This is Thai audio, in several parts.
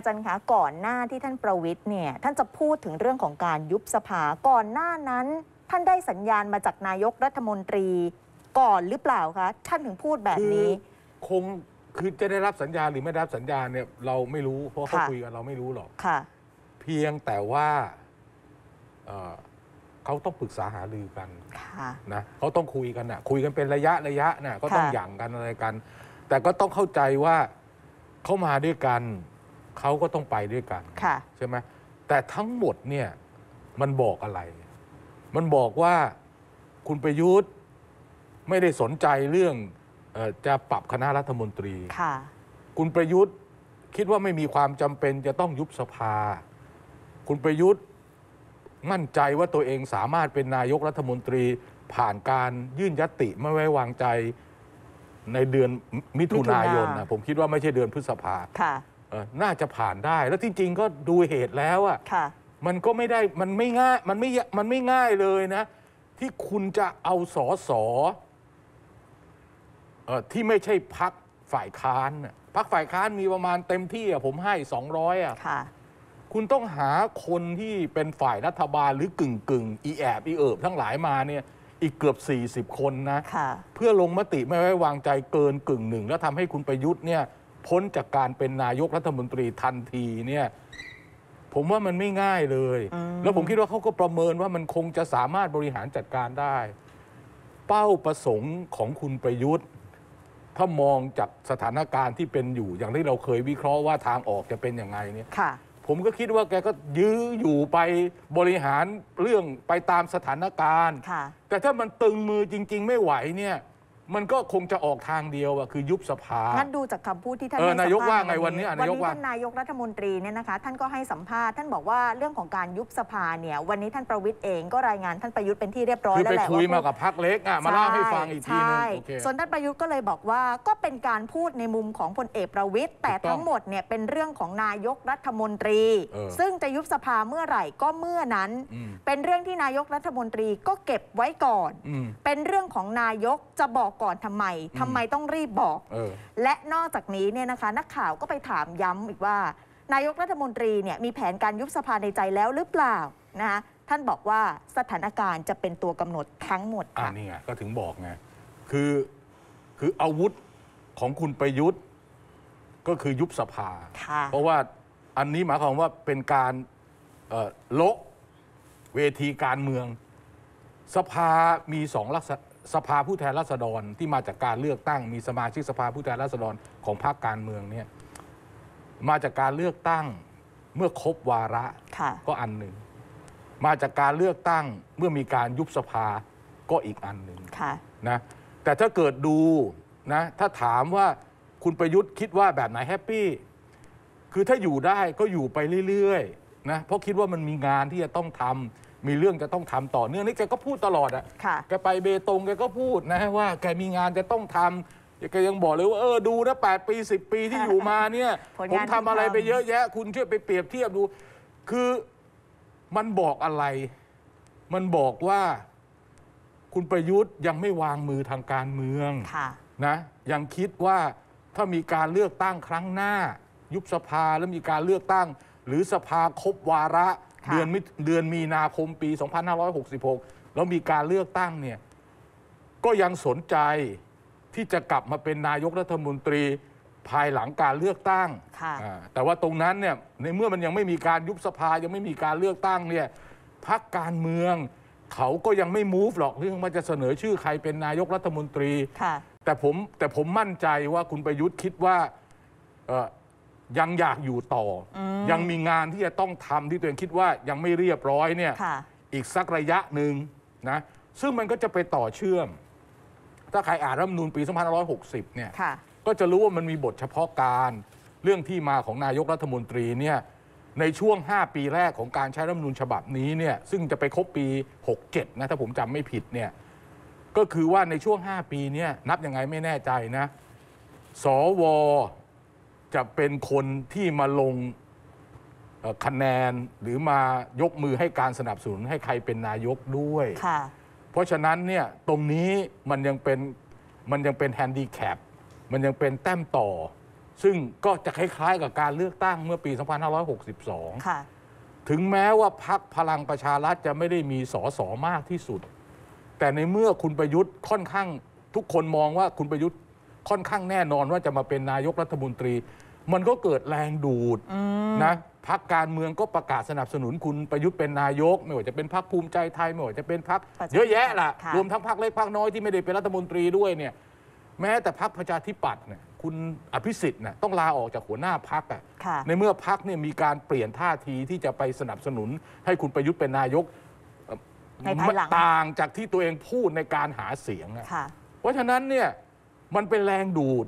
าจารย์คะก่อนหน้าที่ท่านประวิทย์เนี่ยท่านจะพูดถึงเรื่องของการยุบสภาก่อนหน้านั้น ท่านได้สัญญาณมาจากนายกรัฐมนตรีก่อนหรือเปล่าคะท่านถึงพูดแบบนี้ คง คือจะได้รับสัญญาณหรือไม่ได้รับสัญญาณเนี่ยเราไม่รู้เพราะเขาคุยกันเราไม่รู้หรอกค่ะเพียงแต่ว่าเขาต้องปรึกษาหารือกันนะเขาต้องคุยกันนะคุยกันเป็นระยะระยะนะก็ต้องหยั่งกันอะไรกัน แต่ก็ต้องเข้าใจว่าเขามาด้วยกันเขาก็ต้องไปด้วยกันใช่ไหมแต่ทั้งหมดเนี่ยมันบอกอะไร มันบอกว่าคุณประยุทธ์ไม่ได้สนใจเรื่องออจะปรับคณะรัฐมนตรีค่ะคุณประยุทธ์คิดว่าไม่มีความจำเป็นจะต้องยุบสภา คุณประยุทธ์มั่นใจว่าตัวเองสามารถเป็นนายกรัฐมนตรีผ่านการยื่นยติไม่ไว้วางใจในเดือนมิถุนายนนะผมคิดว่าไม่ใช่เดือนพฤษภาค่ะน่าจะผ่านได้แล้วจริง ๆ ก็ดูเหตุแล้วอะ่ะมันก็ไม่ได้ มันไม่ง่ายมันไม่มันไม่ง่ายเลยนะที่คุณจะเอาสอสอ ที่ไม่ใช่พักฝ่ายค้าน พักฝ่ายค้านมีประมาณเต็มที่อะผมให้สองร้อยอะคุณต้องหาคนที่เป็นฝ่ายรัฐบาลหรือกึ่งกึ่งอีแอบ อีเอิบ ทั้งหลายมาเนี่ยอีกเกือบ 40 คนนะะเพื่อลงมติไม่ไว้วางใจเกินกึ่งหนึ่ง แล้วทำให้คุณประยุทธ์เนี่ยพ้นจากการเป็นนายกรัฐมนตรีทันทีเนี่ยผมว่ามันไม่ง่ายเลย แล้วผมคิดว่าเขาก็ประเมินว่ามันคงจะสามารถบริหารจัดการได้ เป้าประสงค์ของคุณประยุทธ์ ถ้ามองจากสถานการณ์ที่เป็นอยู่อย่างที่เราเคยวิเคราะห์ว่าทางออกจะเป็นยังไงเนี่ยผมก็คิดว่าแกก็ยื้ออยู่ไปบริหารเรื่องไปตามสถานการณ์ แต่ถ้ามันตึงมือจริงๆไม่ไหวเนี่ยมันก็คงจะออกทางเดียวอะคือยุบสภาท่านดูจากคำพูดที่ท่านนายกว่าไงวันนี้วันนายกี้ว่าท่านนายกรัฐมนตรีเนี่ยนะคะท่านก็ให้สัมภาษณ์ท่านบอกว่าเรื่องของการยุบสภาเนี่ยวันนี้ท่านประวิทย์เองก็รายงานท่านประยุทธ์เป็นที่เรียบร้อยแล้วแหละคุยมากับพักเล็กอะมาเล่าให้ฟังอีกทีนึง่ส่วนท่านประยุทธ์ก็เลยบอกว่าก็เป็นการพูดในมุมของพลเอกประวิทย์แต่ทั้งหมดเนี่ยเป็นเรื่องของนายกรัฐมนตรี ซึ่งจะยุบสภาเมื่อไหร่ก็เมื่อนั้น เป็นเรื่องที่นายกรัฐมนตรีก็เก็บไว้ก่อน เป็นเรื่องของนายกจะบอกก่อนทำไมทำไมต้องรีบบอกออและนอกจากนี้เนี่ยนะคะนักข่าวก็ไปถามย้ำอีกว่า นายกรัฐมนตรีเนี่ยมีแผนการยุบสภาในใจแล้วหรือเปล่านะคะท่านบอกว่าสถานการณ์จะเป็นตัวกำหนดทั้งหมดค่ะค่ะนี่ไงก็ถึงบอกไงคือคืออาวุธของคุณประยุทธ์ก็คือยุบสภา เพราะว่าอันนี้หมายความว่าเป็นการเอ่อโละเวทีการเมืองสภามีสองลักษณะสภาผู้แทนราษฎรที่มาจากการเลือกตั้ง มีสมาชิกสภาผู้แทนราษฎรของพรรคการเมืองเนี่ยมาจากการเลือกตั้งเมื่อครบวาระะก็อันหนึ่งมาจากการเลือกตั้งเมื่อมีการยุบสภาก็อีกอันหนึ่งะนะแต่ถ้าเกิดดูนะถ้าถามว่าคุณประยุทธ์คิดว่าแบบไหนแฮปปี้คือถ้าอยู่ได้ก็อยู่ไปเรื่อยๆนะเพราะคิดว่ามันมีงานที่จะต้องทำมีเรื่องจะต้องทำต่อเนื่องนี่แกก็พูดตลอดอ่ะ แกไปเบตงแกก็พูดนะว่าแกมีงานจะต้องทำแกยังบอกเลยว่า เออดูนะแปดปีสิบปีที่อยู่มาเนี่ยผมทำอะไรไปเยอะแยะ คุณช่วยไปเปรียบเทียบดู คือมันบอกอะไร มันบอกว่า คุณประยุทธ์ยังไม่วางมือทางการเมืองนะยังคิดว่าถ้ามีการเลือกตั้งครั้งหน้ายุบสภาแล้วมีการเลือกตั้งหรือสภาครบวาระเดือนมิเดือนมีนาคมปี 2566 แล้วมีการเลือกตั้งเนี่ยก็ยังสนใจที่จะกลับมาเป็นนายกรัฐมนตรีภายหลังการเลือกตั้ง แต่ว่าตรงนั้นเนี่ยในเมื่อมันยังไม่มีการยุบสภายังไม่มีการเลือกตั้งเนี่ยพักการเมืองเขาก็ยังไม่มูฟหรอกเรื่องมันจะเสนอชื่อใครเป็นนายกรัฐมนตรี แต่ผมแต่ผมมั่นใจว่าคุณประยุทธ์คิดว่ายังอยากอยู่ต่ออยังมีงานที่จะต้องทำที่ตัวเองคิดว่ายังไม่เรียบร้อยเนี่ย อีกสักระยะหนึ่งนะ ซึ่งมันก็จะไปต่อเชื่อม ถ้าใครอ่านรัฐมนูลปี 2560 เนี่ย ก็จะรู้ว่ามันมีบทเฉพาะการเรื่องที่มาของนายกรัฐมนตรีเนี่ย ในช่วง 5 ปีแรกของการใช้รัฐมนูลฉบับนี้เนี่ย ซึ่งจะไปครบปี 67 นะถ้าผมจำไม่ผิดเนี่ย ก็คือว่าในช่วง 5 ปีเนี่ยนับยังไงไม่แน่ใจนะ สวจะเป็นคนที่มาลงคะแนนหรือมายกมือให้การสนับสนุนให้ใครเป็นนายกด้วย เพราะฉะนั้นเนี่ยตรงนี้มันยังเป็นมันยังเป็นแฮนดิแคปมันยังเป็นแต้มต่อ ซึ่งก็จะคล้ายๆกับการเลือกตั้งเมื่อปี 2562 ถึงแม้ว่าพักพลังประชารัฐจะไม่ได้มีสอสอมากที่สุด แต่ในเมื่อคุณประยุทธ์ค่อนข้างทุกคนมองว่าคุณประยุทธ์ค่อนข้างแน่นอนว่าจะมาเป็นนายกรัฐมนตรี มันก็เกิดแรงดูดนะพักการเมืองก็ประกาศสนับสนุน คุณประยุทธ์เป็นนายก ไม่ว่าจะเป็นพักภูมิใจไทยไม่ว่าจะเป็นพักเยอะแยะล่ะรวมทั้งพักเล็กพักน้อยที่ไม่ได้เป็นรัฐมนตรีด้วยเนี่ย แม้แต่พักประชาธิปัตย์เนี่ยคุณอภิสิทธิ์น่ยต้องลาออกจากหัวหน้าพักอ่ะในเมื่อพักเนี่ยมีการเปลี่ยนท่าทีที่จะไปสนับสนุน ให้คุณประยุทธ์เป็นนายกต่างจากที่ตัวเองพูดในการหาเสียงเพราะฉะนั้นเนี่ยมันเป็นแรงดูด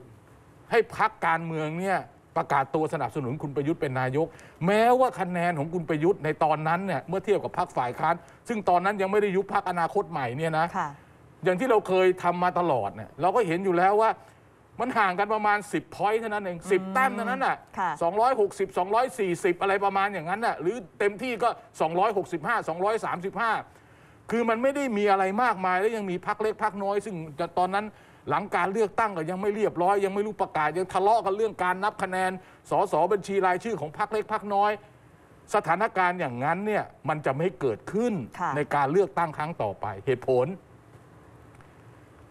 ให้พักการเมืองเนี่ยประกาศตัวสนับสนุนคุณประยุทธ์เป็นนายก แม้ว่าคะแนนของคุณประยุทธ์ในตอนนั้นเนี่ยเมื่อเทียบกับพักฝ่ายค้านซึ่งตอนนั้นยังไม่ได้ยุบพักอนาคตใหม่เนี่ยนะะอย่างที่เราเคยทำมาตลอดเนี่ยเราก็เห็นอยู่แล้วว่ามันห่างกันประมาณ 10พอยต์เท่านั้นเอง 10แต้มเท่านั้นอ่ะ้อย260 240 อะไรประมาณอย่างนั้นอ่ะหรือเต็มที่ก็ 265 235 คือมันไม่ได้มีอะไรมากมาย แล้วยังมีพักเล็กพักน้อยซึ่งตอนนั้นหลังการเลือกตั้งก็ยังไม่เรียบร้อยยังไม่รู้ประกาศยังทะเลาะกันเรื่องการนับคะแนนสอสอบัญชีรายชื่อของพรรคเล็กพรรคน้อย สถานการณ์อย่างนั้นเนี่ยมันจะไม่เกิดขึ้นในการเลือกตั้งครั้งต่อไป เหตุผล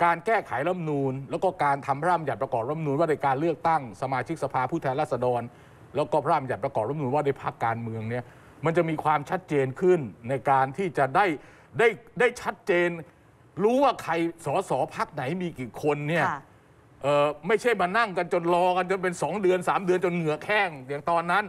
การแก้ไขรัฐมนูลแล้วก็การทำร่ำหยัดประกอบรัฐมนูลว่าในการเลือกตั้งสมาชิกสภาผู้แทนราษฎร แล้วก็ร่ำหยัดประกอบรัฐมนูลว่าในพรรคการเมืองเนี่ยมันจะมีความชัดเจนขึ้น ในการที่จะได้ได้ได้ชัดเจนรู้ว่าใคร สสพักไหนมีกี่คนเนี่ยไม่ใช่มานั่งกันจนรอกัน จนเป็นสองเดือนสามเดือนจนเหงื่อแข้งอย่างตอนนั้น